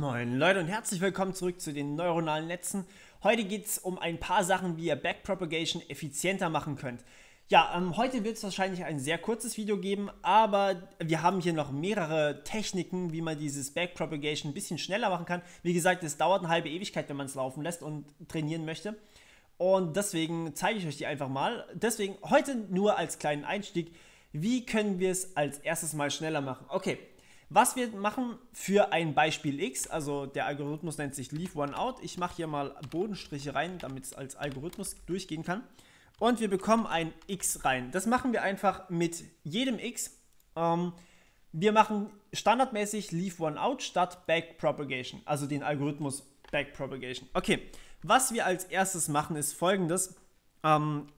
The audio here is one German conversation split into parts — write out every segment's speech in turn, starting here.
Moin Leute und herzlich willkommen zurück zu den neuronalen Netzen. Heute geht es um ein paar Sachen, wie ihr Backpropagation effizienter machen könnt. Ja, ähm, heute wird es wahrscheinlich ein sehr kurzes Video geben, aber wir haben hier noch mehrere Techniken, wie man dieses Backpropagation ein bisschen schneller machen kann. Wie gesagt, es dauert eine halbe Ewigkeit, wenn man es laufen lässt und trainieren möchte. Und deswegen zeige ich euch die einfach mal. Deswegen heute nur als kleinen Einstieg, wie können wir es als erstes mal schneller machen. Okay, was wir machen für ein Beispiel X, also der Algorithmus nennt sich Leave One Out. Ich mache hier mal Bodenstriche rein, damit es als Algorithmus durchgehen kann. Und wir bekommen ein X rein. Das machen wir einfach mit jedem X. Ähm, wir machen standardmäßig Leave One Out statt Back Propagation, also den Algorithmus Back Propagation. Okay, was wir als erstes machen ist folgendes. Ähm,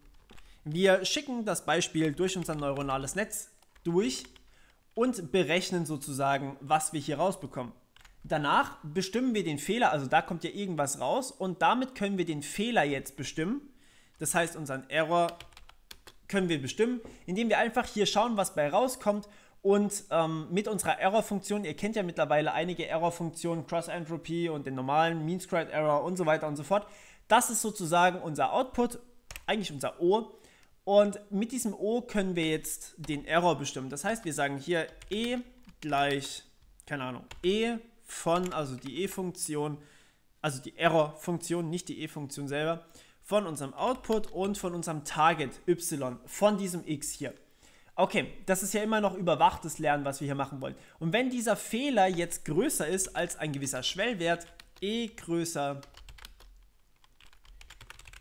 wir schicken das Beispiel durch unser neuronales Netz durch und berechnen sozusagen, was wir hier rausbekommen. Danach bestimmen wir den Fehler, also da kommt ja irgendwas raus und damit können wir den Fehler jetzt bestimmen. Das heißt, unseren Error können wir bestimmen, indem wir einfach hier schauen, was bei rauskommt und ähm, mit unserer Error-Funktion, ihr kennt ja mittlerweile einige Error-Funktionen, Cross-Entropy und den normalen Mean-Squared-Error und so weiter und so fort. Das ist sozusagen unser Output, eigentlich unser O und mit diesem O können wir jetzt den Error bestimmen. Das heißt, wir sagen hier E gleich, keine Ahnung, E von, also die E-Funktion, also die Error-Funktion, nicht die E-Funktion selber, von unserem Output und von unserem Target Y, von diesem X hier. Okay, das ist ja immer noch überwachtes Lernen, was wir hier machen wollen. Und wenn dieser Fehler jetzt größer ist als ein gewisser Schwellwert, E größer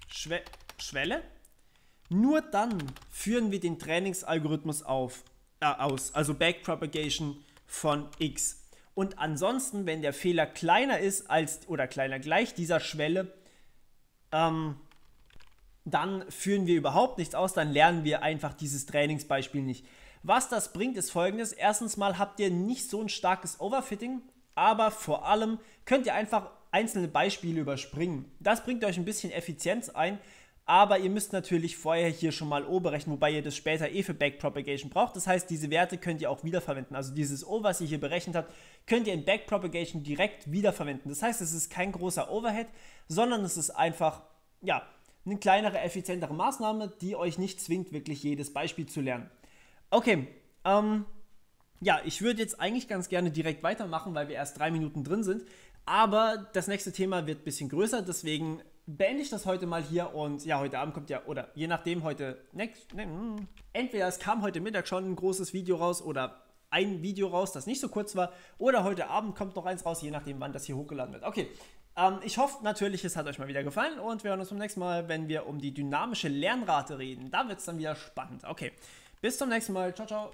Schwe Schwelle, nur dann führen wir den Trainingsalgorithmus auf, äh, aus, also Backpropagation von x. Und ansonsten, wenn der Fehler kleiner ist als oder kleiner gleich dieser Schwelle, ähm, dann führen wir überhaupt nichts aus, dann lernen wir einfach dieses Trainingsbeispiel nicht. Was das bringt, ist folgendes. Erstens mal habt ihr nicht so ein starkes Overfitting, aber vor allem könnt ihr einfach einzelne Beispiele überspringen. Das bringt euch ein bisschen Effizienz ein, aber ihr müsst natürlich vorher hier schon mal oberrechnen, wobei ihr das später eh für Backpropagation braucht. Das heißt, diese Werte könnt ihr auch wiederverwenden. Also dieses O, was ihr hier berechnet habt, könnt ihr in Backpropagation direkt wiederverwenden. Das heißt, es ist kein großer Overhead, sondern es ist einfach, ja, eine kleinere, effizientere Maßnahme, die euch nicht zwingt, wirklich jedes Beispiel zu lernen. Okay, ähm, ja, ich würde jetzt eigentlich ganz gerne direkt weitermachen, weil wir erst drei Minuten drin sind. Aber das nächste Thema wird ein bisschen größer, deswegen beende ich das heute mal hier und ja, heute Abend kommt ja, oder je nachdem, heute, next, ne, hm. entweder es kam heute Mittag schon ein großes Video raus oder ein Video raus, das nicht so kurz war, oder heute Abend kommt noch eins raus, je nachdem, wann das hier hochgeladen wird. Okay, ähm, ich hoffe natürlich, es hat euch mal wieder gefallen und wir hören uns beim nächsten Mal, wenn wir um die dynamische Lernrate reden. Da wird es dann wieder spannend. Okay, bis zum nächsten Mal. Ciao, ciao.